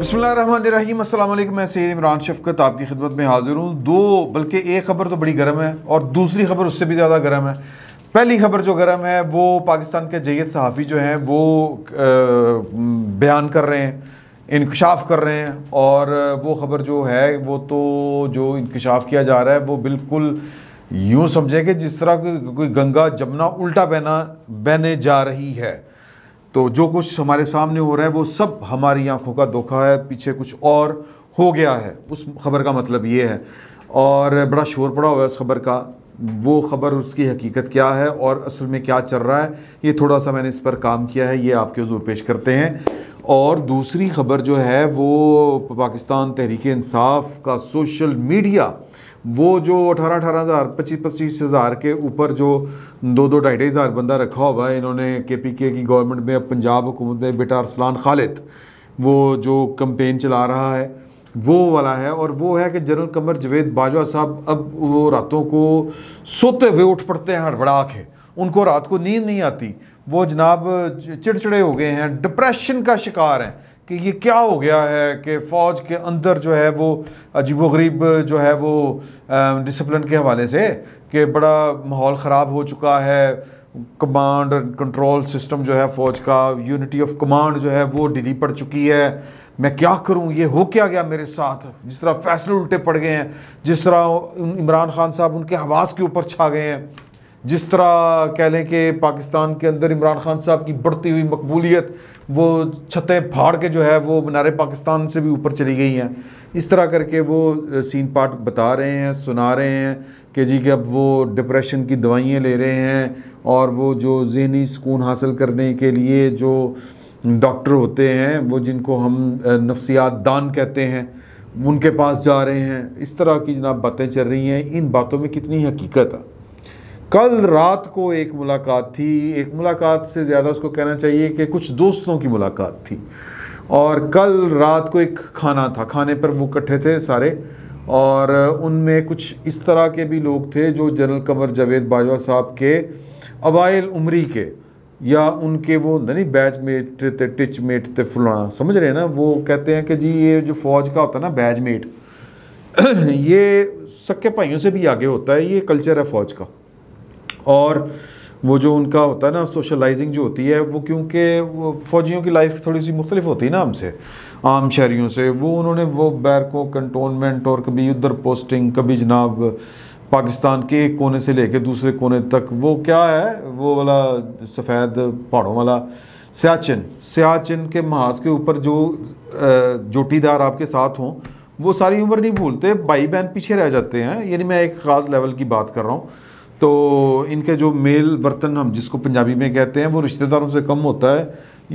बसमीम अल्लाम मैं सैद इमरान शफकत आपकी खिदमत में हाज़िर हूँ दो बल्कि एक खबर तो बड़ी गर्म है और दूसरी खबर उससे भी ज़्यादा गर्म है पहली खबर जो गर्म है वो पाकिस्तान के जैद सहाफ़ी जो हैं वो बयान कर रहे हैं इंकशाफ कर रहे हैं और वो खबर जो है वो तो जो इंकशाफ किया जा रहा है वो बिल्कुल यूँ समझें कि जिस तरह कोई गंगा जमुना उल्टा बहना बहने जा रही है तो जो कुछ हमारे सामने हो रहा है वो सब हमारी आंखों का धोखा है पीछे कुछ और हो गया है उस खबर का मतलब ये है और बड़ा शोर पड़ा हुआ है उस खबर का वो ख़बर उसकी हकीकत क्या है और असल में क्या चल रहा है ये थोड़ा सा मैंने इस पर काम किया है ये आपके हजूर पेश करते हैं और दूसरी खबर जो है वो पाकिस्तान तहरीक इंसाफ का सोशल मीडिया वो जो अठारह अठारह हज़ार पच्चीस पच्चीस हज़ार के ऊपर जो दो दो ढाई ढाई हज़ार बंदा रखा हुआ है इन्होंने के पी के की गवर्नमेंट में अब पंजाब हुकूमत में बेटा अरसलान खालिद वो जो कंपेन चला रहा है वो वाला है और वो है कि जनरल कमर जवेद बाजवा साहब अब वो रातों को सोते हुए उठ पड़ते हैं हड़बड़ा के उनको रात को नींद नहीं आती वो जनाब चिड़चिड़े हो गए हैं डिप्रेशन का शिकार हैं कि ये क्या हो गया है कि फ़ौज के अंदर जो है वो अजीबोगरीब जो है वो डिसिप्लिन के हवाले से कि बड़ा माहौल ख़राब हो चुका है कमांड एंड कंट्रोल सिस्टम जो है फ़ौज का यूनिटी ऑफ कमांड जो है वो ढीली पड़ चुकी है मैं क्या करूं ये हो क्या गया मेरे साथ जिस तरह फैसले उल्टे पड़ गए हैं जिस तरह इमरान खान साहब उनके हवास के ऊपर छा गए हैं जिस तरह कह लें कि पाकिस्तान के अंदर इमरान खान साहब की बढ़ती हुई मकबूलियत वो छतें फाड़ के जो है वो बनारे पाकिस्तान से भी ऊपर चली गई हैं इस तरह करके वो सीन पार्ट बता रहे हैं सुना रहे हैं कि जी कि अब वो डिप्रेशन की दवाइयाँ ले रहे हैं और वो जो जहनी सुकून हासिल करने के लिए जो डॉक्टर होते हैं वो जिनको हम नफसियात दान कहते हैं उनके पास जा रहे हैं इस तरह की जनाब बातें चल रही हैं इन बातों में कितनी हकीकत है कल रात को एक मुलाकात थी एक मुलाकात से ज़्यादा उसको कहना चाहिए कि कुछ दोस्तों की मुलाकात थी और कल रात को एक खाना था खाने पर वो इकट्ठे थे सारे और उनमें कुछ इस तरह के भी लोग थे जो जनरल कमर जावेद बाजवा साहब के अवाइल उमरी के या उनके वो नहीं बैच मेट थे टिच मेट थे फलाना समझ रहे हैं ना वो कहते हैं कि जी ये जो फौज का होता है ना बैच मेट ये सक्के भाइयों से भी आगे होता है ये कल्चर है फौज का और वो जो उनका होता है ना सोशलाइजिंग जो होती है वो क्योंकि वो फौजियों की लाइफ थोड़ी सी मुख्तलिफ होती है ना हमसे आम शहरीों से वो उन्होंने वो बैरको कंटोनमेंट और कभी उधर पोस्टिंग कभी जनाब पाकिस्तान के एक कोने से लेके दूसरे कोने तक वो क्या है वो वाला सफ़ेद पहाड़ों वाला सियाचिन सियाचिन के महाज के ऊपर जो जोटीदार आपके साथ हों वो सारी उम्र नहीं भूलते भाई बहन पीछे रह जाते हैं यानी मैं एक ख़ास लेवल की बात कर रहा हूँ तो इनके जो मेल बर्तन हम जिसको पंजाबी में कहते हैं वो रिश्तेदारों से कम होता है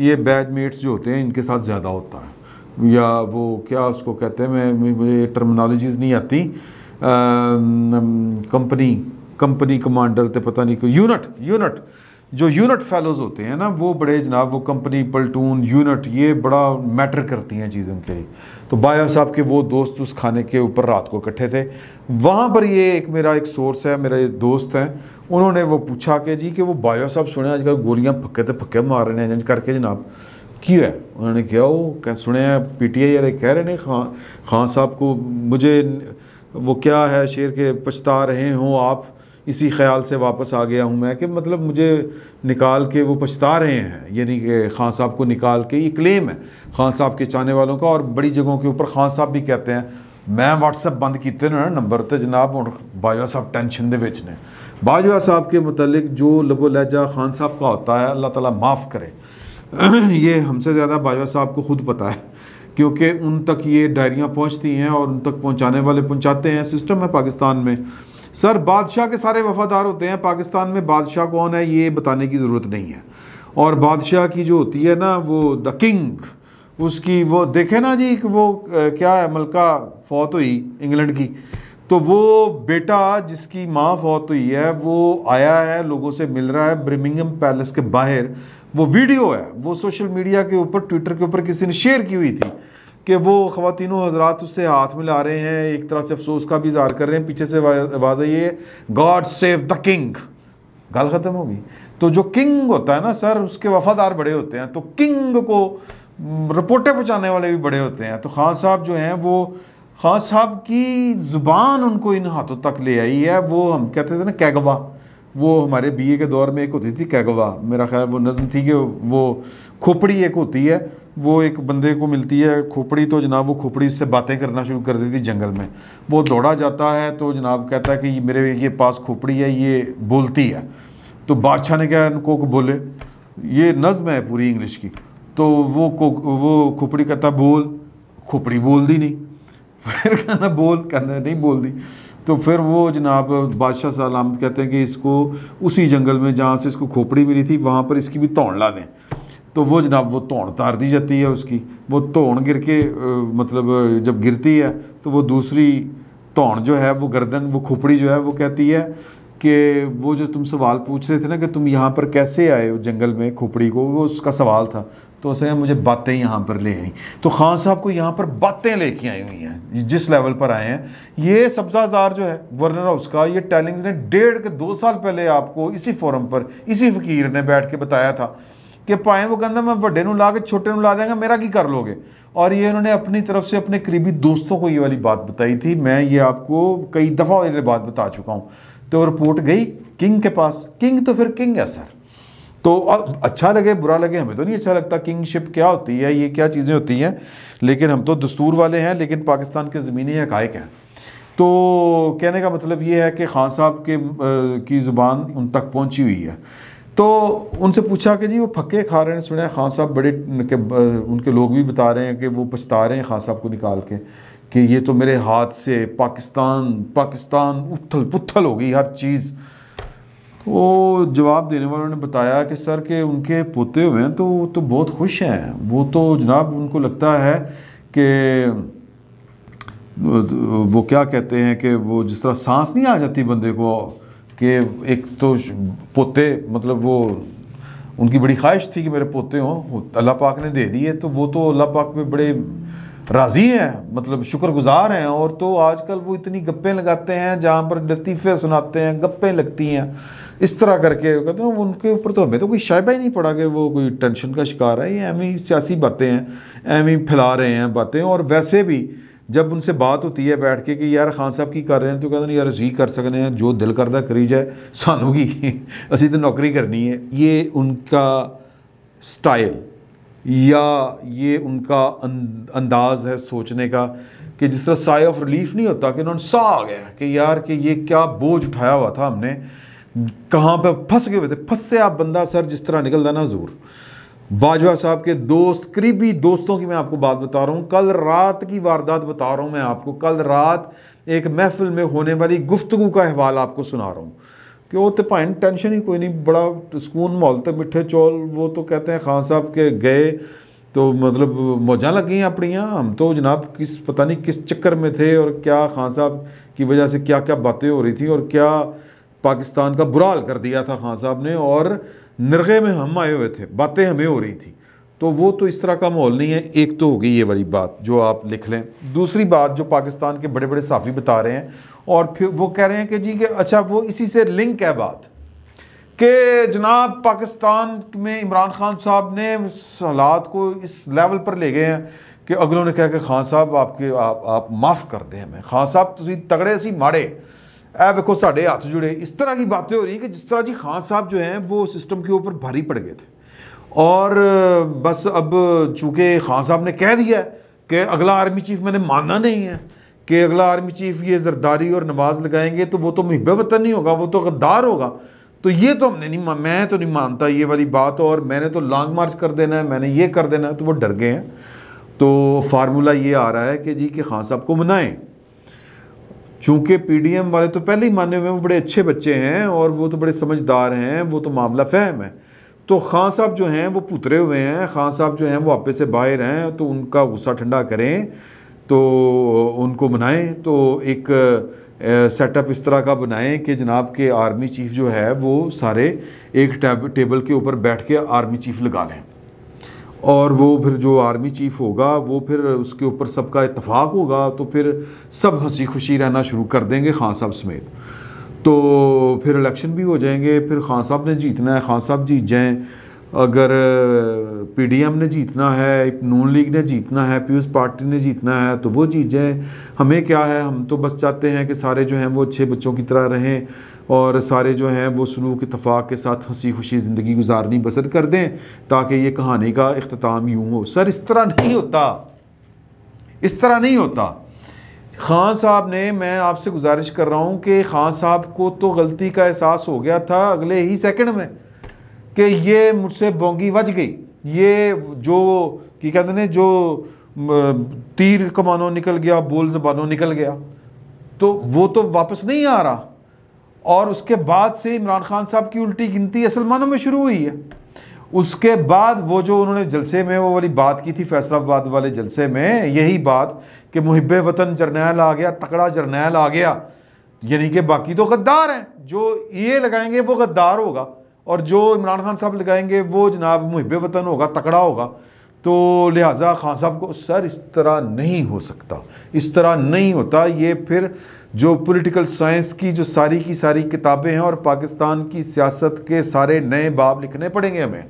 ये बैच मेट्स जो होते हैं इनके साथ ज़्यादा होता है या वो क्या उसको कहते हैं मैं मुझे टर्मिनोलॉजीज़ नहीं आती कंपनी कंपनी कमांडर तो पता नहीं क्यों यूनिट यूनिट जो यूनिट फेलोज़ होते हैं ना वो बड़े जनाब वो कंपनी पलटून यूनिट ये बड़ा मैटर करती हैं चीज़ों के लिए तो बाया साहब के वो दोस्त उस खाने के ऊपर रात को इकट्ठे थे वहाँ पर ये एक मेरा एक सोर्स है मेरा ये दोस्त हैं उन्होंने वो पूछा कि जी कि वो बाया साहब सुने अजकल गोलियाँ फक्के तो फक्के मार रहे हैं करके जनाब क्यों है उन्होंने क्या वो क्या सुने पी टी आई वाले कह रहे हैं खां खां साहब को मुझे वो क्या है शेर के पछता रहे हों आप इसी ख्याल से वापस आ गया हूँ मैं कि मतलब मुझे निकाल के वो पछता रहे हैं यानी कि खान साहब को निकाल के ये क्लेम है खान साहब के चाहने वालों का और बड़ी जगहों के ऊपर खान साहब भी कहते हैं मैं व्हाट्सअप बंद किए ना नंबर तो जनाब ਹੁਣ बाजवा साहब टेंशन के बेचने बाजवा साहब के मुतलिक जो लबो लहजा खान साहब का होता है अल्लाह ताला माफ़ करे ये हमसे ज़्यादा बाजवा साहब को खुद पता है क्योंकि उन तक ये डायरियाँ पहुँचती हैं और उन तक पहुँचाने वाले पहुँचाते हैं सिस्टम है पाकिस्तान में सर बादशाह के सारे वफादार होते हैं पाकिस्तान में बादशाह कौन है ये बताने की ज़रूरत नहीं है और बादशाह की जो होती है ना वो द किंग उसकी वो देखे ना जी वो क्या है मलका फौत हुई इंग्लैंड की तो वो बेटा जिसकी माँ फौत हुई है वो आया है लोगों से मिल रहा है ब्रिमिंगम पैलेस के बाहर वो वीडियो है वो सोशल मीडिया के ऊपर ट्विटर के ऊपर किसी ने शेयर की हुई थी कि वो खातिनों हजरात उससे हाथ मिला रहे हैं एक तरह से अफसोस का भी इजहार कर रहे हैं पीछे से वाजह ये गॉड सेव द किंग गल ख़त्म होगी तो जो किंग होता है ना सर उसके वफादार बड़े होते हैं तो किंग को रिपोर्टें पहुँचाने वाले भी बड़े होते हैं तो खान साहब जो हैं वो खान साहब की ज़ुबान उनको इन हाथों तक ले आई है वो हम कहते थे ना कैगवा वो हमारे बीए के दौर में एक होती थी कैगवा मेरा ख्याल वो नज़म थी कि वो खोपड़ी एक होती है वो एक बंदे को मिलती है खोपड़ी तो जनाब वो खोपड़ी से बातें करना शुरू कर देती जंगल में वो दौड़ा जाता है तो जनाब कहता है कि मेरे ये पास खोपड़ी है ये बोलती है तो बादशाह ने कहा कोक बोले ये नज़म है पूरी इंग्लिश की तो वो वो खोपड़ी कहता बोल खोपड़ी बोल दी नहीं फिर कहना बोल कहना नहीं बोल दी तो फिर वो जनाब बादशाह सलामत कहते हैं कि इसको उसी जंगल में जहाँ से इसको खोपड़ी मिली थी वहाँ पर इसकी भी तोड़ ला दें तो वो जनाब वो धोन तार दी जाती है उसकी वो धोन गिर के मतलब जब गिरती है तो वो दूसरी धौन जो है वो गर्दन वो खोपड़ी जो है वो कहती है कि वो जो तुम सवाल पूछ रहे थे ना कि तुम यहाँ पर कैसे आए हो जंगल में खोपड़ी को वो उसका सवाल था तो उसने मुझे बातें यहाँ पर ले आई तो खान साहब को यहाँ पर बातें लेके आई हुई हैं जिस लेवल पर आए हैं ये सब्जाजार जो है वर्नर हाउस का ये टेलिंग्स ने डेढ़ के दो साल पहले आपको इसी फोरम पर इसी फकीर ने बैठ के बताया था कि भाएं वो कहता मैं व्डे ला के छोटे ला देंगे मेरा की कर लोगे और ये उन्होंने अपनी तरफ से अपने करीबी दोस्तों को ये वाली बात बताई थी मैं ये आपको कई दफ़ा ये बात बता चुका हूँ तो रिपोर्ट गई किंग के पास किंग तो फिर किंग है सर तो अच्छा लगे बुरा लगे हमें तो नहीं अच्छा लगता किंगशिप क्या होती है ये क्या चीज़ें होती हैं लेकिन हम तो दस्तूर वाले हैं लेकिन पाकिस्तान के ज़मीनी हकायक हैं तो कहने का मतलब ये है कि खान साहब के आ, की ज़ुबान उन तक पहुँची हुई है तो उनसे पूछा कि जी वो फक्के खा रहे हैं सुने खान साहब बड़े उनके, उनके लोग भी बता रहे हैं कि वो पछता रहे हैं खान साहब को निकाल के कि ये तो मेरे हाथ से पाकिस्तान पाकिस्तान उथल पुथल हो गई हर चीज़ वो जवाब देने वालों ने बताया कि सर के उनके पोते हुए हैं तो वो तो बहुत खुश हैं वो तो जनाब उनको लगता है कि वो क्या कहते हैं कि वो जिस तरह सांस नहीं आ जाती बंदे को कि एक तो पोते मतलब वो उनकी बड़ी ख्वाहिश थी कि मेरे पोते हों अल्लाह पाक ने दे दिए तो वो तो अल्लाह पाक में बड़े राज़ी हैं मतलब शुक्रगुजार हैं और तो आजकल वो इतनी गप्पें लगाते हैं जहाँ पर लतीफ़े सुनाते हैं गप्पें लगती हैं इस तरह करके कहते हैं उनके ऊपर तो हमें तो कोई शायबा ही नहीं पड़ा कि वो कोई टेंशन का शिकार है ये एम ही सियासी बातें हैं एम ही फैला रहे हैं बातें और वैसे भी जब उनसे बात होती है बैठ के कि यार खान साहब की कर रहे हैं तो कहते हैं यार असी कर सकते हैं जो दिल करता करी जाए सानू की असी तो नौकरी करनी है ये उनका स्टाइल या ये उनका अं-, अंदाज है सोचने का कि जिस तरह साय ऑफ रिलीफ नहीं होता कि उन्होंने सा आ गया कि यार कि ये क्या बोझ उठाया हुआ था हमने कहाँ पर फंस गए हुए थे फंस से आप बंदा सर जिस तरह निकलता ना जोर बाजवा साहब के दोस्त करीबी दोस्तों की मैं आपको बात बता रहा हूँ कल रात की वारदात बता रहा हूँ मैं आपको कल रात एक महफिल में होने वाली गुफ्तु का अहवाल आपको सुना रहा हूँ कि वो तो भाई टेंशन ही कोई नहीं बड़ा सुकून माहौल तो मिठे चौल वो तो कहते हैं खान साहब के गए तो मतलब मौजा लग गई अपनियाँ हम तो जनाब किस पता नहीं किस चक्कर में थे और क्या खान साहब की वजह से क्या क्या बातें हो रही थी और क्या पाकिस्तान का बुरा हाल कर दिया था खान साहब ने और नरगे में हम आए हुए थे बातें हमें हो रही थी तो वो तो इस तरह का माहौल नहीं है एक तो हो गई ये वाली बात जो आप लिख लें दूसरी बात जो पाकिस्तान के बड़े बड़े साफ़ी बता रहे हैं और फिर वो कह रहे हैं कि जी कि अच्छा वो इसी से लिंक है बात कि जनाब पाकिस्तान में इमरान खान साहब ने हालात को इस लेवल पर ले गए हैं कि अगलों ने कहा कि खान साहब आपके आप, आप माफ़ कर दें हमें खान साहब तुम तगड़े सी माड़े ऐ वेखो साढ़े हाथ जुड़े इस तरह की बातें हो रही हैं कि जिस तरह जी खान साहब जो हैं वो सिस्टम के ऊपर भारी पड़ गए थे और बस अब चूँकि खान साहब ने कह दिया कि अगला आर्मी चीफ मैंने मानना नहीं है कि अगला आर्मी चीफ ये जरदारी और नमाज लगाएंगे तो वो तो मुहब वतन नहीं होगा वो तो गद्दार होगा तो ये तो हमने नहीं मैं तो नहीं मानता ये वाली बात और मैंने तो लॉन्ग मार्च कर देना है मैंने ये कर देना है तो वो डर गए हैं तो फार्मूला ये आ रहा है कि जी कि खान साहब को मनाएं चूंकि पीडीएम वाले तो पहले ही माने हुए हैं वो बड़े अच्छे बच्चे हैं और वो तो बड़े समझदार हैं वो तो मामला फहम है तो खान साहब जो हैं वो पुतरे हुए हैं खान साहब जो हैं वो आपे से बाहर हैं तो उनका गुस्सा ठंडा करें तो उनको मनाएं तो एक सेटअप इस तरह का बनाएं कि जनाब के आर्मी चीफ जो है वो सारे एक टेबल के ऊपर बैठ के आर्मी चीफ लगा लें और वो फिर जो आर्मी चीफ होगा वो फिर उसके ऊपर सबका इतफाक़ होगा तो फिर सब हंसी खुशी रहना शुरू कर देंगे खान साहब समेत तो फिर इलेक्शन भी हो जाएंगे फिर खान साहब ने जीतना है खान साहब जीत जाएँ अगर पीडीएम ने जीतना है नून लीग ने जीतना है पीपल्स पार्टी ने जीतना है तो वो जीत जाएँ हमें क्या है हम तो बस चाहते हैं कि सारे जो हैं वो अच्छे बच्चों की तरह रहें और सारे जो हैं वो सलूक इतफाक़ के साथ हंसी खुशी ज़िंदगी गुजारनी बसर कर दें ताकि ये कहानी का अख्ताम यूँ हो सर इस तरह नहीं होता इस तरह नहीं होता खान साहब ने मैं आपसे गुजारिश कर रहा हूँ कि खान साहब को तो गलती का एहसास हो गया था अगले ही सेकंड में कि ये मुझसे बोंगी बच गई ये जो कि कहते हैं जो तीर कमानों निकल गया बोल जबानों निकल गया तो वो तो वापस नहीं आ रहा और उसके बाद से इमरान खान साहब की उल्टी गिनती असल मानों में शुरू हुई है उसके बाद वो जो उन्होंने जलसे में वो वाली बात की थी फैसलाबाद वाले जलसे में यही बात कि मुहब वतन जरनेल आ गया तकड़ा जरनेल आ गया यानी कि बाकी तो गद्दार हैं जो ये लगाएंगे वो गद्दार होगा और जो इमरान खान साहब लगाएंगे वो जनाब मुहब वतन होगा तकड़ा होगा तो लिहाजा खान साहब को सर इस तरह नहीं हो सकता इस तरह नहीं होता ये फिर जो पॉलिटिकल साइंस की जो सारी की सारी किताबें हैं और पाकिस्तान की सियासत के सारे नए बाब लिखने पड़ेंगे हमें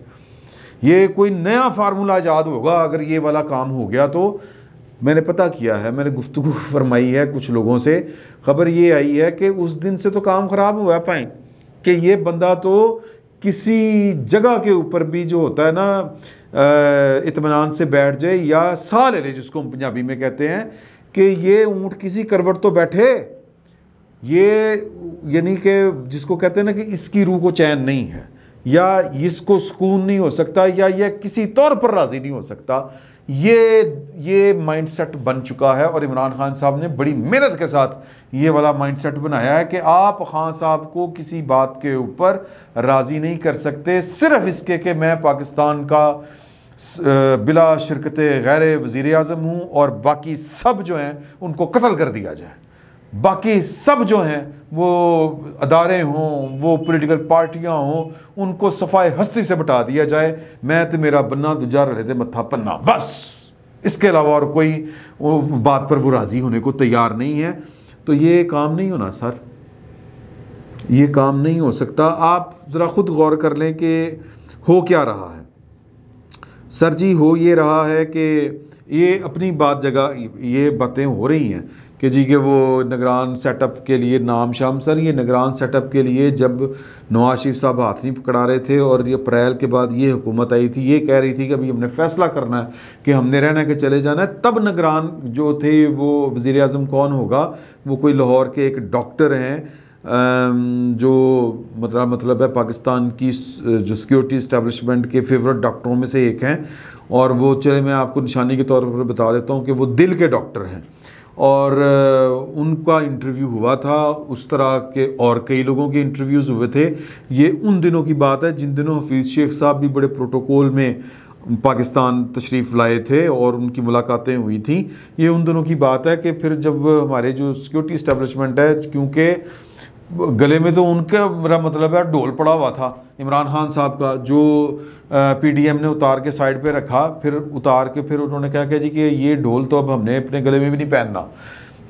ये कोई नया फार्मूला याद होगा अगर ये वाला काम हो गया तो मैंने पता किया है मैंने गुफ्तु फरमाई है कुछ लोगों से खबर ये आई है कि उस दिन से तो काम ख़राब हुआ पाए कि ये बंदा तो किसी जगह के ऊपर भी जो होता है ना इतमान से बैठ जाए या सा ले ले जिसको हम पंजाबी में कहते हैं कि ये ऊँट किसी करवट तो बैठे ये यानी कि जिसको कहते हैं ना कि इसकी रूह को चैन नहीं है या इसको सुकून नहीं हो सकता या यह किसी तौर पर राज़ी नहीं हो सकता ये ये माइंडसेट बन चुका है और इमरान खान साहब ने बड़ी मेहनत के साथ ये वाला माइंडसेट बनाया है कि आप खान साहब को किसी बात के ऊपर राज़ी नहीं कर सकते सिर्फ इसके कि मैं पाकिस्तान का बिला शिरकत गैर वज़ी अजम हूँ और बाकी सब जो हैं उनको कत्ल कर दिया जाए बाकी सब जो हैं वो अदारे हों वो पॉलिटिकल पार्टियां हों उनको सफाई हस्ती से बटा दिया जाए मैं तो मेरा बन्ना दूजा रहे थे मत्था पन्ना बस इसके अलावा और कोई बात पर वो राज़ी होने को तैयार नहीं है तो ये काम नहीं होना सर ये काम नहीं हो सकता आप ज़रा ख़ुद गौर कर लें कि हो क्या रहा है सर जी हो ये रहा है कि ये अपनी बात जगह ये बातें हो रही हैं कि जी के वो निगरान सेटअप के लिए नाम शाम सर ये निगरान सेटअप के लिए जब नवाज शरीफ साहब हाथ नहीं पकड़ा रहे थे और ये अप्रैल के बाद ये हुकूमत आई थी ये कह रही थी कि अभी हमने फैसला करना है कि हमने रहना है कि चले जाना है तब निगरान जो थे वो वज़ी अजम कौन होगा वो कोई लाहौर के एक डॉक्टर हैं जो मतलब मतलब है पाकिस्तान की जो सिक्योरिटी इस्टेबलिशमेंट के फेवरेट डॉक्टरों में से एक हैं और वो चले मैं आपको निशानी के तौर पर बता देता हूँ कि वो दिल के डॉक्टर हैं और उनका इंटरव्यू हुआ था उस तरह के और कई लोगों के इंटरव्यूज़ हुए थे ये उन दिनों की बात है जिन दिनों हफीज़ शेख साहब भी बड़े प्रोटोकॉल में पाकिस्तान तशरीफ़ लाए थे और उनकी मुलाकातें हुई थी ये उन दिनों की बात है कि फिर जब हमारे जो सिक्योरिटी इस्टेबलिशमेंट है क्योंकि गले में तो उनका मेरा मतलब है डोल पड़ा हुआ था इमरान खान साहब का जो पीडीएम ने उतार के साइड पे रखा फिर उतार के फिर उन्होंने कहा कि जी कि ये ढोल तो अब हमने अपने गले में भी नहीं पहनना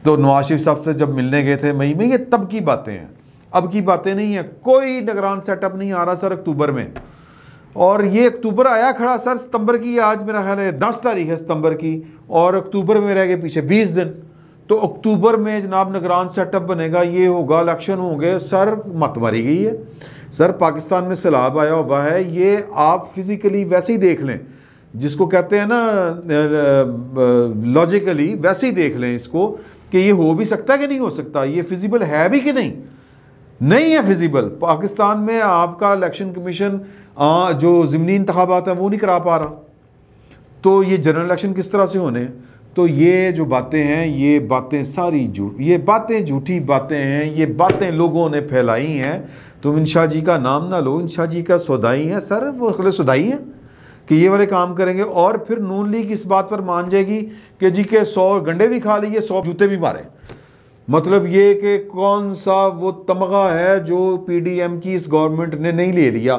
तो नवाज शरीफ साहब से जब मिलने गए थे मई में ये तब की बातें हैं अब की बातें नहीं हैं कोई निगरान सेटअप नहीं आ रहा सर अक्टूबर में और ये अक्टूबर आया खड़ा सर सितंबर की आज मेरा ख्याल है दस तारीख है सितंबर की और अक्टूबर में रह गए पीछे बीस दिन तो अक्टूबर में जनाब निगरान सेटअप बनेगा ये होगा इलेक्शन होंगे सर मत मारी गई है सर पाकिस्तान में सैलाब आया हुआ है ये आप फिज़िकली वैसे ही देख लें जिसको कहते हैं ना लॉजिकली वैसे ही देख लें इसको कि ये हो भी सकता है कि नहीं हो सकता ये फिजिबल है भी कि नहीं नहीं है फिजिबल पाकिस्तान में आपका इलेक्शन कमीशन जो ज़मनी इंतबात हैं वो नहीं करा पा रहा तो ये जनरल इलेक्शन किस तरह से होने हैं तो ये जो बातें हैं ये बातें सारी झूठ ये बातें झूठी बातें हैं ये बातें लोगों ने फैलाई हैं तुम शाह जी का नाम ना लो इंशा जी का सौदाई है सर वो अगले सौदाई हैं कि ये वाले काम करेंगे और फिर नून लीग इस बात पर मान जाएगी कि जी के सौ गंडे भी खा लिए सौ जूते भी मारे मतलब ये कि कौन सा वो तमगा है जो पी की इस गवर्नमेंट ने नहीं ले लिया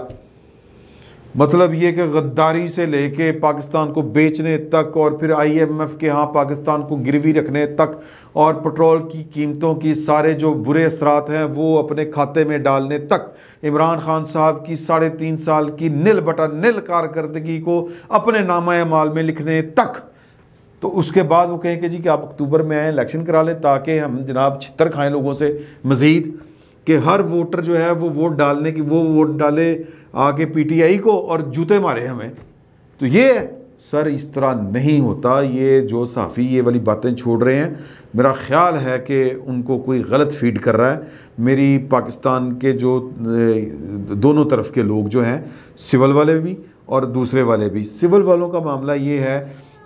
मतलब ये कि गद्दारी से लेके पाकिस्तान को बेचने तक और फिर आईएमएफ के यहाँ पाकिस्तान को गिरवी रखने तक और पेट्रोल की कीमतों की सारे जो बुरे असरात हैं वो अपने खाते में डालने तक इमरान खान साहब की साढ़े तीन साल की नील बटा नील कारकर्दगी को अपने नामा माल में लिखने तक तो उसके बाद वो कहें कि जी कि आप अक्टूबर में आए इलेक्शन करा लें ताकि हम जनाब छितर खाएँ लोगों से मज़ीद कि हर वोटर जो है वो वोट डालने की वो वोट डाले आके पीटीआई को और जूते मारे हमें तो ये सर इस तरह नहीं होता ये जो साफ़ी ये वाली बातें छोड़ रहे हैं मेरा ख्याल है कि उनको कोई गलत फीड कर रहा है मेरी पाकिस्तान के जो दोनों तरफ के लोग जो हैं सिविल वाले भी और दूसरे वाले भी सिविल वालों का मामला ये है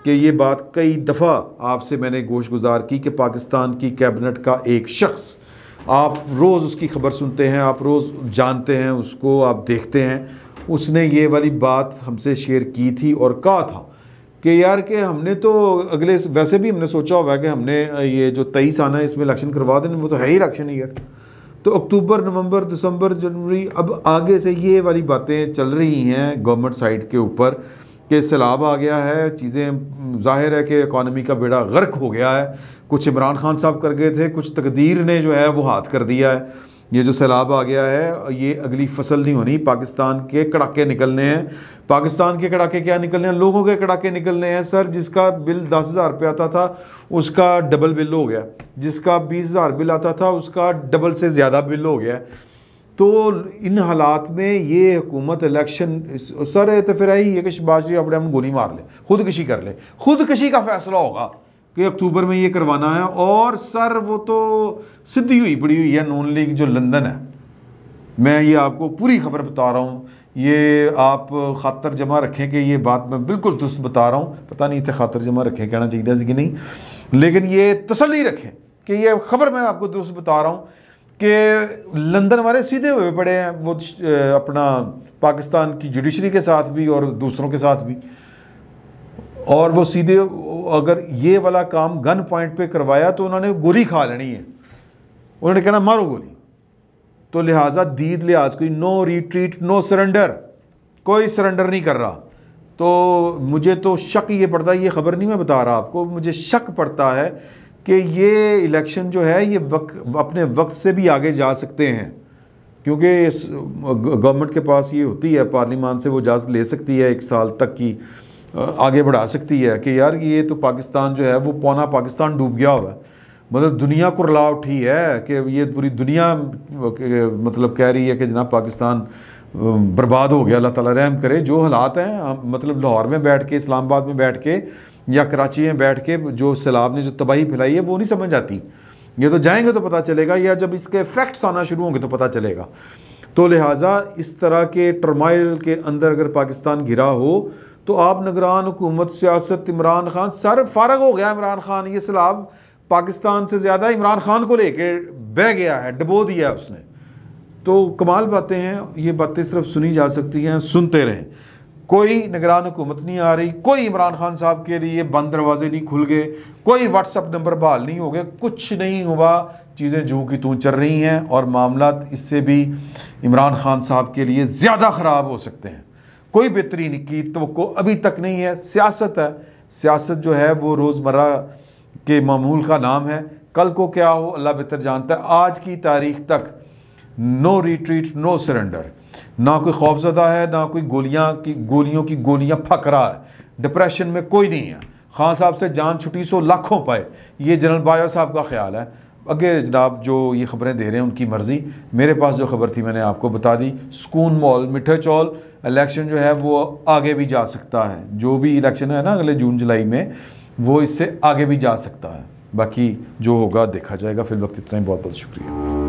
कि ये बात कई दफ़ा आपसे मैंने गोश गुजार की कि पाकिस्तान की कैबिनेट का एक शख्स आप रोज़ उसकी खबर सुनते हैं आप रोज़ जानते हैं उसको आप देखते हैं उसने ये वाली बात हमसे शेयर की थी और कहा था कि यार कि हमने तो अगले वैसे भी हमने सोचा हुआ है कि हमने ये जो तेईस आना है इसमें इलेक्शन करवा देने वो तो है ही इलेक्शन ईयर तो अक्टूबर नवंबर दिसंबर जनवरी अब आगे से ये वाली बातें चल रही हैं गवर्नमेंट साइड के ऊपर कि सैलाब आ गया है चीज़ें जाहिर है कि इकानमी का बेड़ा गर्क हो गया है कुछ इमरान खान साहब कर गए थे कुछ तकदीर ने जो है वो हाथ कर दिया है ये जो सैलाब आ गया है ये अगली फसल नहीं होनी पाकिस्तान के कड़ाके निकलने हैं पाकिस्तान के कड़ाके क्या निकलने हैं लोगों के कड़ाके निकलने हैं सर जिसका बिल दस हज़ार रुपये आता था उसका डबल बिल हो गया जिसका बीस हज़ार बिल आता था उसका डबल से ज़्यादा बिल हो गया तो इन हालात में ये हुकूमत इलेक्शन सर तो फिर ही है कि शबाज शरीफ अपने हम गोली मार लें खुदकशी कर ले खुदकशी का फैसला होगा कि अक्टूबर में ये करवाना है और सर वो तो सिद्धि हुई पड़ी हुई है नून लीग जो लंदन है मैं ये आपको पूरी खबर बता रहा हूँ ये आप खातर जमा रखें कि ये बात मैं बिल्कुल दुरुस्त बता रहा हूँ पता नहीं इतने खातर जमा रखें कहना चाहिए कि नहीं लेकिन ये तसली रखें कि ये खबर मैं आपको दुरुस्त बता रहा हूँ कि लंदन वाले सीधे हुए पड़े हैं वो अपना पाकिस्तान की जुडिशरी के साथ भी और दूसरों के साथ भी और वो सीधे अगर ये वाला काम गन पॉइंट पे करवाया तो उन्होंने गोली खा लेनी है उन्होंने कहना मारो गोली तो लिहाजा दीद लिहाज कोई नो रिट्रीट नो सरेंडर कोई सरेंडर नहीं कर रहा तो मुझे तो शक ये पड़ता है ये खबर नहीं मैं बता रहा आपको मुझे शक पड़ता है कि ये इलेक्शन जो है ये वक्त अपने वक्त से भी आगे जा सकते हैं क्योंकि इस गवर्नमेंट के पास ये होती है पार्लियामान से वो इजाज़त ले सकती है एक साल तक की आगे बढ़ा सकती है कि यार ये तो पाकिस्तान जो है वो पौना पाकिस्तान डूब गया हुआ है मतलब दुनिया को रला उठी है कि ये पूरी दुनिया मतलब कह रही है कि जनाब पाकिस्तान बर्बाद हो गया अल्लाह ताला रहम करे जो हालात हैं मतलब लाहौर में बैठ के इस्लामाबाद में बैठ के या कराची में बैठ के जो सैलाब ने जो तबाही फैलाई है वो नहीं समझ आती ये तो जाएंगे तो पता चलेगा या जब इसके इफेक्ट्स आना शुरू होंगे तो पता चलेगा तो लिहाजा इस तरह के टर्माइल के अंदर अगर पाकिस्तान घिरा हो तो आप निगरान हुकूमत सियासत इमरान खान सर फारग हो गया इमरान खान ये सैलाब पाकिस्तान से ज़्यादा इमरान खान को लेके बह गया है डबो दिया है उसने तो कमाल बातें हैं ये बातें सिर्फ सुनी जा सकती हैं सुनते रहें कोई निगरान हुकूमत नहीं आ रही कोई इमरान खान साहब के लिए बंद दरवाजे नहीं खुल गए कोई व्हाट्सअप नंबर बहाल नहीं हो गए कुछ नहीं हुआ चीज़ें जू की तू चल रही हैं और मामला इससे भी इमरान खान साहब के लिए ज़्यादा ख़राब हो सकते हैं कोई बेहतरी की तो अभी तक नहीं है सियासत है सियासत जो है वो रोज़मर्रा के मामूल का नाम है कल को क्या हो अल्लाह बेहतर जानता है आज की तारीख तक नो रिट्रीट नो सरेंडर ना कोई खौफजदा है ना कोई गोलियां की गोलियों की गोलियां फक रहा है डिप्रेशन में कोई नहीं है खान साहब से जान छुटी सो लाखों पाए ये जनरल बाया साहब का ख्याल है अगे जनाब जो ये खबरें दे रहे हैं उनकी मर्ज़ी मेरे पास जो खबर थी मैंने आपको बता दी सुकून मॉल मिठे चौल इलेक्शन जो है वो आगे भी जा सकता है जो भी इलेक्शन है ना अगले जून जुलाई में वो इससे आगे भी जा सकता है बाकी जो होगा देखा जाएगा फिर वक्त इतना ही बहुत बहुत शुक्रिया